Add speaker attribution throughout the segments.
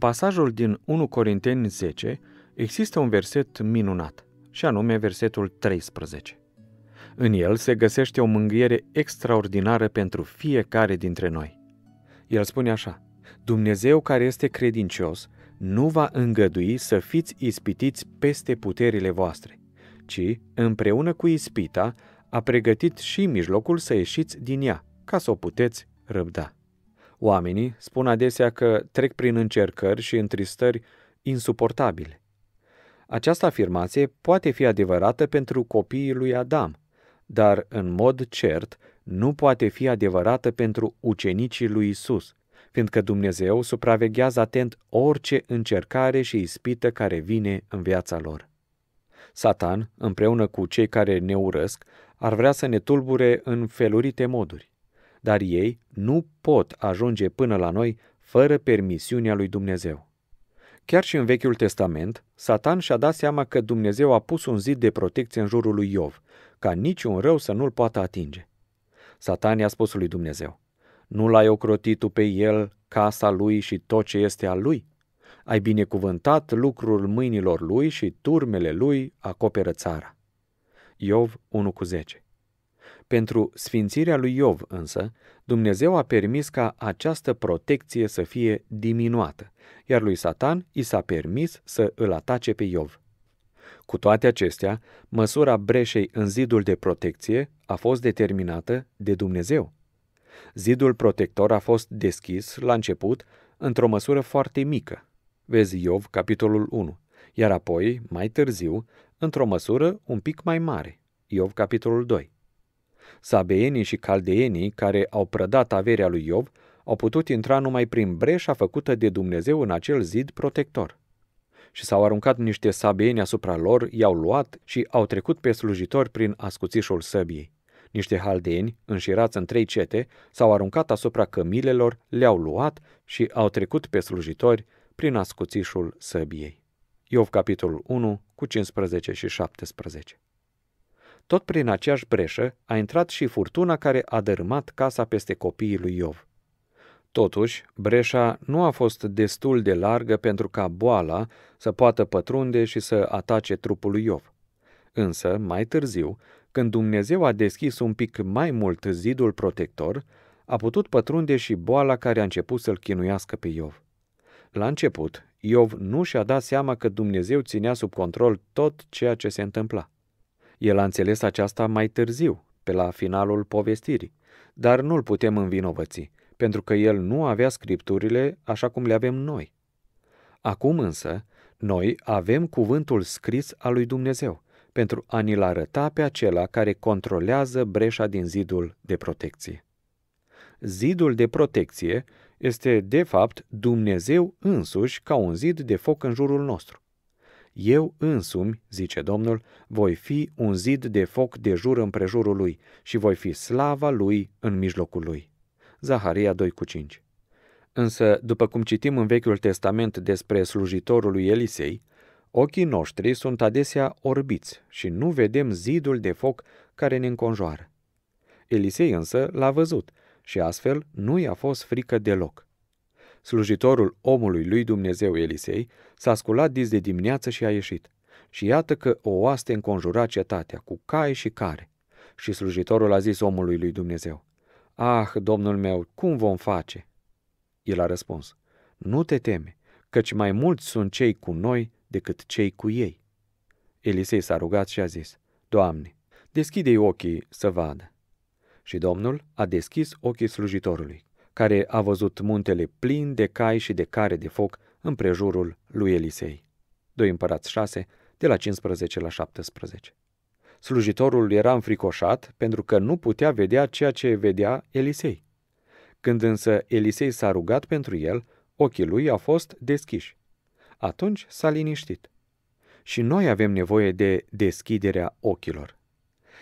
Speaker 1: În pasajul din 1 Corinteni 10 există un verset minunat, și anume versetul 13. În el se găsește o mângâiere extraordinară pentru fiecare dintre noi. El spune așa, Dumnezeu care este credincios nu va îngădui să fiți ispitiți peste puterile voastre, ci, împreună cu ispita, a pregătit și mijlocul să ieșiți din ea, ca să o puteți răbda. Oamenii spun adesea că trec prin încercări și întristări insuportabile. Această afirmație poate fi adevărată pentru copiii lui Adam, dar în mod cert nu poate fi adevărată pentru ucenicii lui Isus, fiindcă Dumnezeu supraveghează atent orice încercare și ispită care vine în viața lor. Satan, împreună cu cei care ne urăsc, ar vrea să ne tulbure în felurite moduri dar ei nu pot ajunge până la noi fără permisiunea lui Dumnezeu. Chiar și în Vechiul Testament, Satan și-a dat seama că Dumnezeu a pus un zid de protecție în jurul lui Iov, ca niciun rău să nu-l poată atinge. Satan i-a spus lui Dumnezeu, nu l-ai ocrotit tu pe el, casa lui și tot ce este al lui? Ai binecuvântat lucrul mâinilor lui și turmele lui acoperă țara. Iov 1 cu 10 pentru sfințirea lui Iov însă, Dumnezeu a permis ca această protecție să fie diminuată, iar lui Satan i s-a permis să îl atace pe Iov. Cu toate acestea, măsura breșei în zidul de protecție a fost determinată de Dumnezeu. Zidul protector a fost deschis la început într-o măsură foarte mică. Vezi Iov, capitolul 1, iar apoi, mai târziu, într-o măsură un pic mai mare. Iov, capitolul 2. Sabeenii și caldeenii, care au prădat averea lui Iov, au putut intra numai prin breșa făcută de Dumnezeu în acel zid protector. Și s-au aruncat niște sabeeni asupra lor, i-au luat și au trecut pe slujitori prin ascuțișul săbiei. Niște haldeeni, înșirați în trei cete, s-au aruncat asupra cămilelor, le-au luat și au trecut pe slujitori prin ascuțișul săbiei. Iov capitolul 1 cu 15 și 17 tot prin aceeași breșă a intrat și furtuna care a dărâmat casa peste copiii lui Iov. Totuși, breșa nu a fost destul de largă pentru ca boala să poată pătrunde și să atace trupul lui Iov. Însă, mai târziu, când Dumnezeu a deschis un pic mai mult zidul protector, a putut pătrunde și boala care a început să-l chinuiască pe Iov. La început, Iov nu și-a dat seama că Dumnezeu ținea sub control tot ceea ce se întâmpla. El a înțeles aceasta mai târziu, pe la finalul povestirii, dar nu-l putem învinovăți, pentru că el nu avea scripturile așa cum le avem noi. Acum însă, noi avem cuvântul scris al lui Dumnezeu, pentru a ni-l arăta pe acela care controlează breșa din zidul de protecție. Zidul de protecție este, de fapt, Dumnezeu însuși ca un zid de foc în jurul nostru. Eu însumi, zice Domnul, voi fi un zid de foc de jur împrejurul lui și voi fi slava lui în mijlocul lui. Zaharia 2,5 Însă, după cum citim în Vechiul Testament despre slujitorul lui Elisei, ochii noștri sunt adesea orbiți și nu vedem zidul de foc care ne înconjoară. Elisei însă l-a văzut și astfel nu i-a fost frică deloc slujitorul omului lui Dumnezeu Elisei, s-a sculat dis de dimineață și a ieșit. Și iată că o oaste înconjura cetatea, cu cai și care. Și slujitorul a zis omului lui Dumnezeu, Ah, domnul meu, cum vom face? El a răspuns, Nu te teme, căci mai mulți sunt cei cu noi decât cei cu ei. Elisei s-a rugat și a zis, Doamne, deschide-i ochii să vadă. Și Domnul a deschis ochii slujitorului, care a văzut muntele plin de cai și de care de foc în prejurul lui Elisei. 2 împărați 6, de la 15 la 17. Slujitorul era înfricoșat pentru că nu putea vedea ceea ce vedea Elisei. Când însă Elisei s-a rugat pentru el, ochii lui au fost deschiși. Atunci s-a liniștit. Și noi avem nevoie de deschiderea ochilor.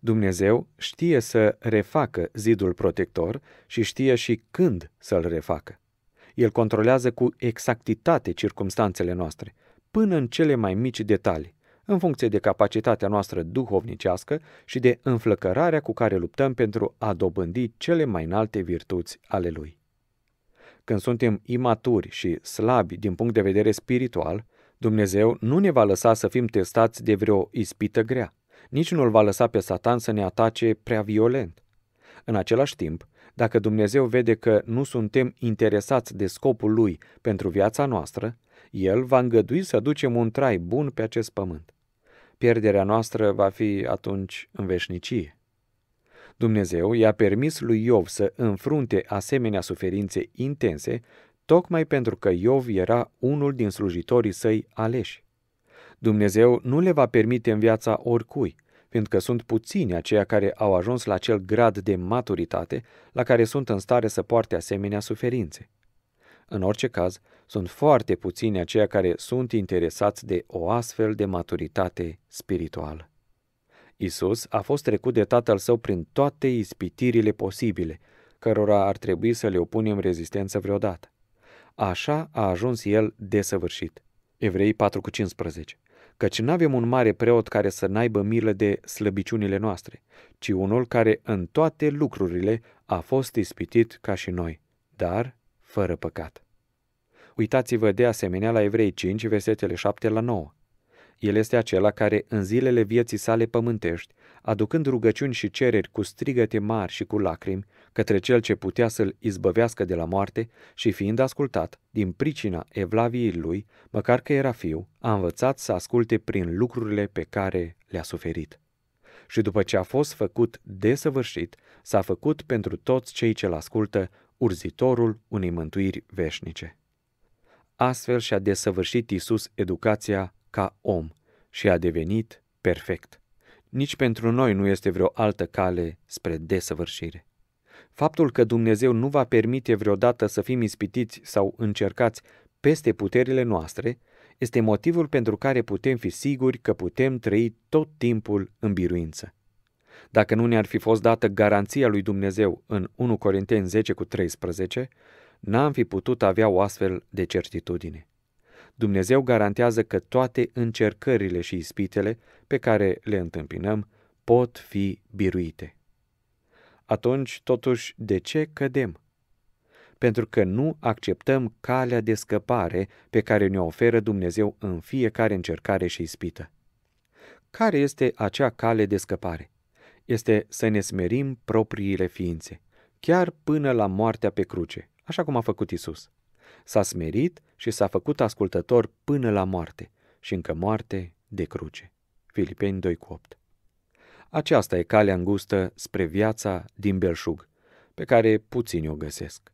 Speaker 1: Dumnezeu știe să refacă zidul protector și știe și când să-l refacă. El controlează cu exactitate circumstanțele noastre, până în cele mai mici detalii, în funcție de capacitatea noastră duhovnicească și de înflăcărarea cu care luptăm pentru a dobândi cele mai înalte virtuți ale Lui. Când suntem imaturi și slabi din punct de vedere spiritual, Dumnezeu nu ne va lăsa să fim testați de vreo ispită grea nici nu îl va lăsa pe Satan să ne atace prea violent. În același timp, dacă Dumnezeu vede că nu suntem interesați de scopul lui pentru viața noastră, el va îngădui să ducem un trai bun pe acest pământ. Pierderea noastră va fi atunci în veșnicie. Dumnezeu i-a permis lui Iov să înfrunte asemenea suferințe intense, tocmai pentru că Iov era unul din slujitorii săi aleși. Dumnezeu nu le va permite în viața oricui, pentru că sunt puțini aceia care au ajuns la acel grad de maturitate la care sunt în stare să poarte asemenea suferințe. În orice caz, sunt foarte puțini aceia care sunt interesați de o astfel de maturitate spirituală. Isus a fost trecut de Tatăl Său prin toate ispitirile posibile, cărora ar trebui să le opunem rezistență vreodată. Așa a ajuns El desăvârșit. Evrei 4 căci nu avem un mare preot care să n-aibă milă de slăbiciunile noastre, ci unul care în toate lucrurile a fost ispitit ca și noi, dar fără păcat. Uitați-vă de asemenea la Evrei 5, versetele 7 la 9. El este acela care, în zilele vieții sale pământești, aducând rugăciuni și cereri cu strigăte mari și cu lacrimi, către cel ce putea să-l izbăvească de la moarte și fiind ascultat, din pricina evlaviei lui, măcar că era fiu, a învățat să asculte prin lucrurile pe care le-a suferit. Și după ce a fost făcut desăvârșit, s-a făcut pentru toți cei ce-l ascultă urzitorul unei mântuiri veșnice. Astfel și-a desăvârșit Isus educația ca om și a devenit perfect. Nici pentru noi nu este vreo altă cale spre desăvârșire. Faptul că Dumnezeu nu va permite vreodată să fim ispitiți sau încercați peste puterile noastre este motivul pentru care putem fi siguri că putem trăi tot timpul în biruință. Dacă nu ne-ar fi fost dată garanția lui Dumnezeu în 1 Corinteni 10 cu 13, n-am fi putut avea o astfel de certitudine. Dumnezeu garantează că toate încercările și ispitele pe care le întâmpinăm pot fi biruite. Atunci, totuși, de ce cădem? Pentru că nu acceptăm calea de scăpare pe care ne oferă Dumnezeu în fiecare încercare și ispită. Care este acea cale de scăpare? Este să ne smerim propriile ființe, chiar până la moartea pe cruce, așa cum a făcut Isus. S-a smerit și s-a făcut ascultător până la moarte și încă moarte de cruce. Filipeni 2,8 Aceasta e calea îngustă spre viața din belșug, pe care puțini o găsesc.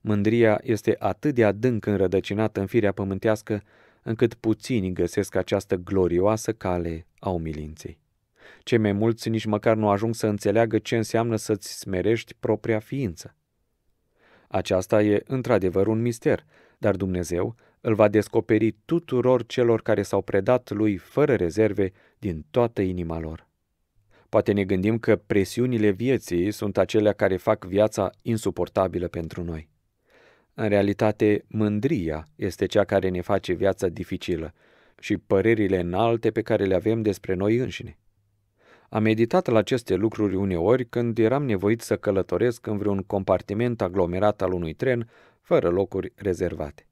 Speaker 1: Mândria este atât de adânc înrădăcinată în firea pământească, încât puțini găsesc această glorioasă cale a umilinței. Cei mai mulți nici măcar nu ajung să înțeleagă ce înseamnă să-ți smerești propria ființă. Aceasta e într-adevăr un mister, dar Dumnezeu îl va descoperi tuturor celor care s-au predat lui fără rezerve din toată inima lor. Poate ne gândim că presiunile vieții sunt acelea care fac viața insuportabilă pentru noi. În realitate, mândria este cea care ne face viața dificilă și părerile înalte pe care le avem despre noi înșine. Am meditat la aceste lucruri uneori când eram nevoit să călătoresc în vreun compartiment aglomerat al unui tren, fără locuri rezervate.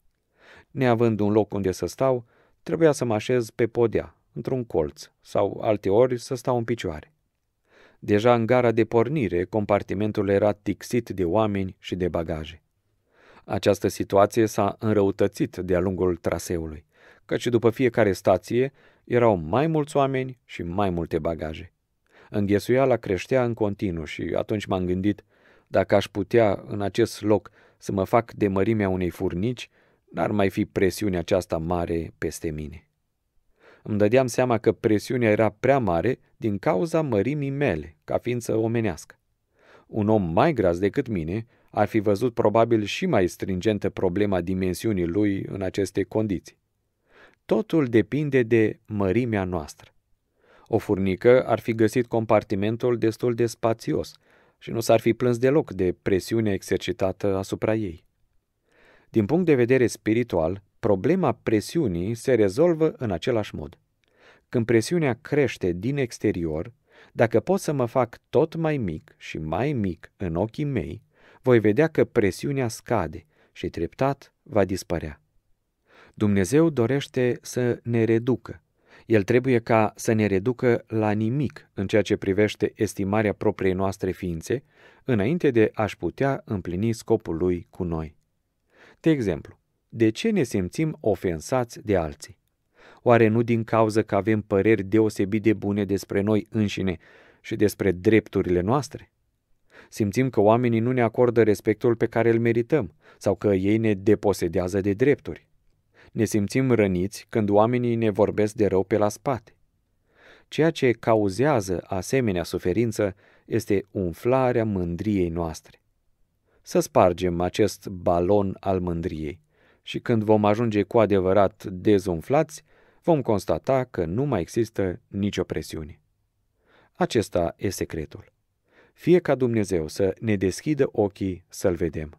Speaker 1: Neavând un loc unde să stau, trebuia să mă așez pe podea, într-un colț, sau alteori să stau în picioare. Deja în gara de pornire, compartimentul era tixit de oameni și de bagaje. Această situație s-a înrăutățit de-a lungul traseului, căci după fiecare stație erau mai mulți oameni și mai multe bagaje. Înghesuiala creștea în continuu și atunci m-am gândit, dacă aș putea în acest loc să mă fac de mărimea unei furnici, n-ar mai fi presiunea aceasta mare peste mine. Îmi dădeam seama că presiunea era prea mare din cauza mărimii mele, ca ființă omenească. Un om mai gras decât mine ar fi văzut probabil și mai stringentă problema dimensiunii lui în aceste condiții. Totul depinde de mărimea noastră. O furnică ar fi găsit compartimentul destul de spațios și nu s-ar fi plâns deloc de presiunea exercitată asupra ei. Din punct de vedere spiritual, problema presiunii se rezolvă în același mod. Când presiunea crește din exterior, dacă pot să mă fac tot mai mic și mai mic în ochii mei, voi vedea că presiunea scade și treptat va dispărea. Dumnezeu dorește să ne reducă, el trebuie ca să ne reducă la nimic în ceea ce privește estimarea propriei noastre ființe, înainte de a-și putea împlini scopul lui cu noi. De exemplu, de ce ne simțim ofensați de alții? Oare nu din cauza că avem păreri deosebit de bune despre noi înșine și despre drepturile noastre? Simțim că oamenii nu ne acordă respectul pe care îl merităm sau că ei ne deposedează de drepturi. Ne simțim răniți când oamenii ne vorbesc de rău pe la spate. Ceea ce cauzează asemenea suferință este umflarea mândriei noastre. Să spargem acest balon al mândriei și când vom ajunge cu adevărat dezumflați, vom constata că nu mai există nicio presiune. Acesta e secretul. Fie ca Dumnezeu să ne deschidă ochii să-L vedem.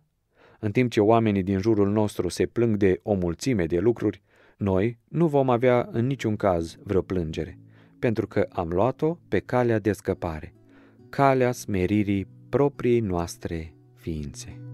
Speaker 1: În timp ce oamenii din jurul nostru se plâng de o mulțime de lucruri, noi nu vom avea în niciun caz vreo plângere, pentru că am luat-o pe calea de scăpare, calea smeririi propriei noastre ființe.